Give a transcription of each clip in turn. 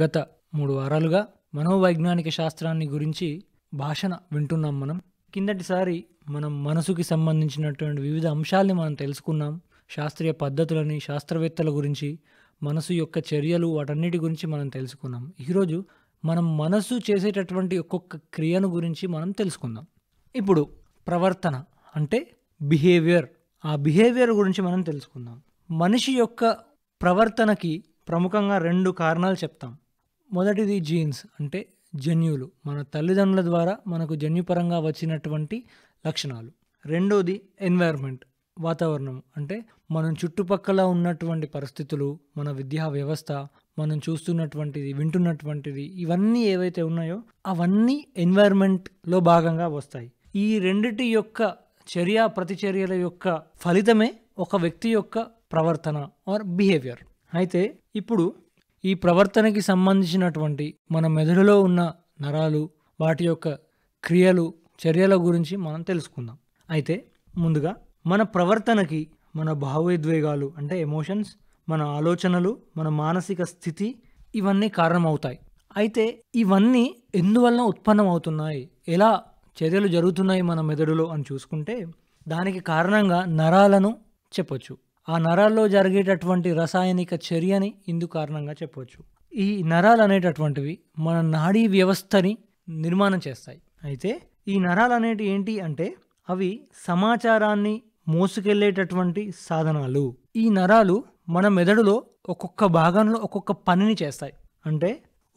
గత మూడు వారాలుగా మనోవైజ్ఞానిక శాస్త్రాన్ని గురించి భాషణ వింటున్నాం మనం కిందటిసారి మనం మనసుకి సంబంధించినటువంటి వివిధ అంశాలని మనం తెలుసుకున్నాం శాస్త్రీయ పద్ధతులని శాస్త్రవేత్తల గురించి మనసు యొక్క చర్యలు వాటన్నిటి గురించి మనం తెలుసుకున్నాం ఈరోజు మనం మనసు చేసేటటువంటి ఒక్కొక్క క్రియను గురించి మనం తెలుసుకుందాం ఇప్పుడు ప్రవర్తన అంటే బిహేవియర్ ఆ బిహేవియర్ గురించి మనం తెలుసుకుందాం మనిషి యొక్క ప్రవర్తనకి ప్రముఖంగా రెండు కారణాలు చెప్తాం మొదటిది జీన్స్ అంటే జన్యువులు మన తల్లిదండ్రుల ద్వారా మనకు జన్యుపరంగా వచ్చినటువంటి లక్షణాలు రెండోది ఎన్వైర్న్మెంట్ వాతావరణం అంటే మనం చుట్టుపక్కల ఉన్నటువంటి పరిస్థితులు మన విద్యా వ్యవస్థ మనం చూస్తున్నటువంటిది వింటున్నటువంటిది ఇవన్నీ ఏవైతే ఉన్నాయో అవన్నీ ఎన్వైర్న్మెంట్లో భాగంగా వస్తాయి ఈ రెండిటి యొక్క చర్య ప్రతిచర్యల యొక్క ఫలితమే ఒక వ్యక్తి యొక్క ప్రవర్తన ఆర్ బిహేవియర్ అయితే ఇప్పుడు ఈ ప్రవర్తనకి సంబంధించినటువంటి మన మెదడులో ఉన్న నరాలు వాటి యొక్క క్రియలు చర్యల గురించి మనం తెలుసుకుందాం అయితే ముందుగా మన ప్రవర్తనకి మన భావోద్వేగాలు అంటే ఎమోషన్స్ మన ఆలోచనలు మన మానసిక స్థితి ఇవన్నీ కారణమవుతాయి అయితే ఇవన్నీ ఎందువలన ఉత్పన్నమవుతున్నాయి ఎలా చర్యలు జరుగుతున్నాయి మన మెదడులో అని చూసుకుంటే దానికి కారణంగా నరాలను చెప్పొచ్చు ఆ నరాల్లో జరిగేటటువంటి రసాయనిక చర్యని ఇందు కారణంగా చెప్పవచ్చు ఈ నరాలు అనేటటువంటివి మన నాడీ వ్యవస్థని నిర్మాణం చేస్తాయి అయితే ఈ నరాలు అనేటి ఏంటి అంటే అవి సమాచారాన్ని మోసుకెళ్ళేటటువంటి సాధనాలు ఈ నరాలు మన మెదడులో ఒక్కొక్క భాగంలో ఒక్కొక్క పనిని చేస్తాయి అంటే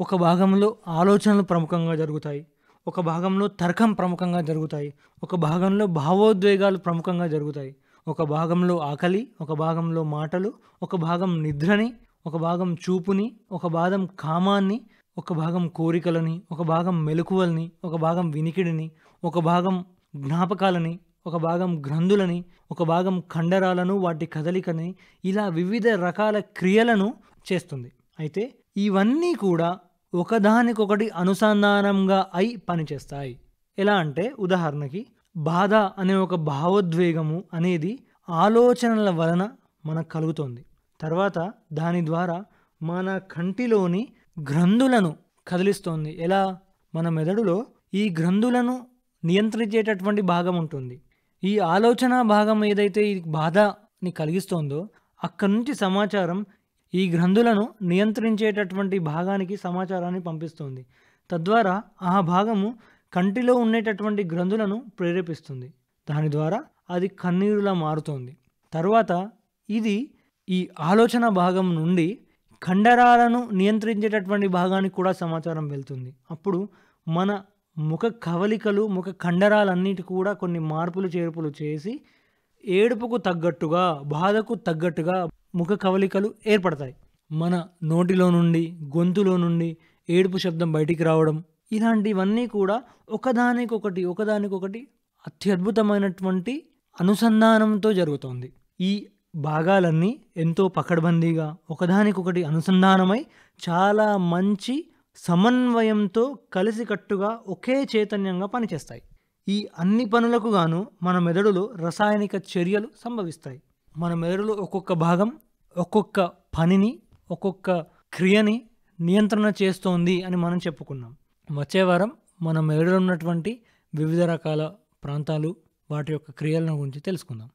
ఒక భాగంలో ఆలోచనలు ప్రముఖంగా జరుగుతాయి ఒక భాగంలో తర్కం ప్రముఖంగా జరుగుతాయి ఒక భాగంలో భావోద్వేగాలు ప్రముఖంగా జరుగుతాయి ఒక భాగంలో ఆకలి ఒక భాగంలో మాటలు ఒక భాగం నిద్రని ఒక భాగం చూపుని ఒక భాగం కామాన్ని ఒక భాగం కోరికలని ఒక భాగం మెలకువల్ని ఒక భాగం వినికిడిని ఒక భాగం జ్ఞాపకాలని ఒక భాగం గ్రంథులని ఒక భాగం కండరాలను వాటి కదలికని ఇలా వివిధ రకాల క్రియలను చేస్తుంది అయితే ఇవన్నీ కూడా ఒకదానికొకటి అనుసంధానంగా అయి పనిచేస్తాయి ఎలా అంటే ఉదాహరణకి బాధ అనే ఒక భావోద్వేగము అనేది ఆలోచనల వలన మనకు కలుగుతుంది తర్వాత దాని ద్వారా మన కంటిలోని గ్రంథులను కదిలిస్తోంది ఎలా మన మెదడులో ఈ గ్రంథులను నియంత్రించేటటువంటి భాగం ఉంటుంది ఈ ఆలోచన భాగం ఏదైతే ఈ బాధని కలిగిస్తోందో అక్కడి నుంచి సమాచారం ఈ గ్రంథులను నియంత్రించేటటువంటి భాగానికి సమాచారాన్ని పంపిస్తుంది తద్వారా ఆ భాగము కంటిలో ఉండేటటువంటి గ్రంథులను ప్రేరేపిస్తుంది దాని ద్వారా అది కన్నీరులా మారుతోంది తర్వాత ఇది ఈ ఆలోచన భాగం నుండి కండరాలను నియంత్రించేటటువంటి భాగానికి కూడా సమాచారం వెళ్తుంది అప్పుడు మన ముఖ కవలికలు ముఖ కండరాలన్నిటి కూడా కొన్ని మార్పులు చేర్పులు చేసి ఏడుపుకు తగ్గట్టుగా బాధకు తగ్గట్టుగా ముఖ కవలికలు ఏర్పడతాయి మన నోటిలో నుండి గొంతులో నుండి ఏడుపు శబ్దం బయటికి రావడం ఇలాంటివన్నీ కూడా ఒకదానికొకటి ఒకదానికొకటి అత్యద్భుతమైనటువంటి అనుసంధానంతో జరుగుతోంది ఈ భాగాలన్నీ ఎంతో పకడ్బందీగా ఒకదానికొకటి అనుసంధానమై చాలా మంచి సమన్వయంతో కలిసికట్టుగా ఒకే చైతన్యంగా పనిచేస్తాయి ఈ అన్ని పనులకు గాను మన మెదడులో రసాయనిక చర్యలు సంభవిస్తాయి మన మెదడులో ఒక్కొక్క భాగం ఒక్కొక్క పనిని ఒక్కొక్క క్రియని నియంత్రణ చేస్తోంది అని మనం చెప్పుకున్నాం వచ్చే వారం మనం ఏడులో ఉన్నటువంటి వివిధ రకాల ప్రాంతాలు వాటి యొక్క క్రియలను గురించి తెలుసుకుందాం